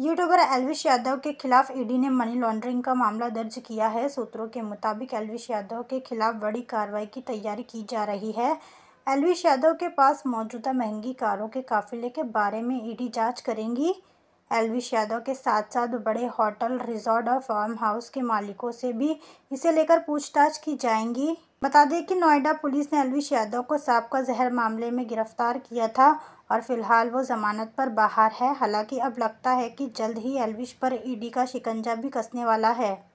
YouTuber Elvish Yadav के खिलाफ ED ने मनी लॉन्ड्रिंग का मामला दर्ज किया है सूत्रों के मुताबिक एलविश यादव के खिलाफ बड़ी कार्रवाई की तैयारी की जा रही है एलविश यादव के पास मौजूदा महंगी कारों के काफिले के बारे में ईडी जांच करेंगी एलविश यादव के साथ साथ बड़े होटल रिजॉर्ट और फार्म हाउस के मालिकों से भी इसे लेकर पूछताछ की जाएंगी बता दें कि नोएडा पुलिस ने अलविश यादव को का जहर मामले में गिरफ्तार किया था और फिलहाल वो जमानत पर बाहर है हालांकि अब लगता है कि जल्द ही अलविश पर ईडी का शिकंजा भी कसने वाला है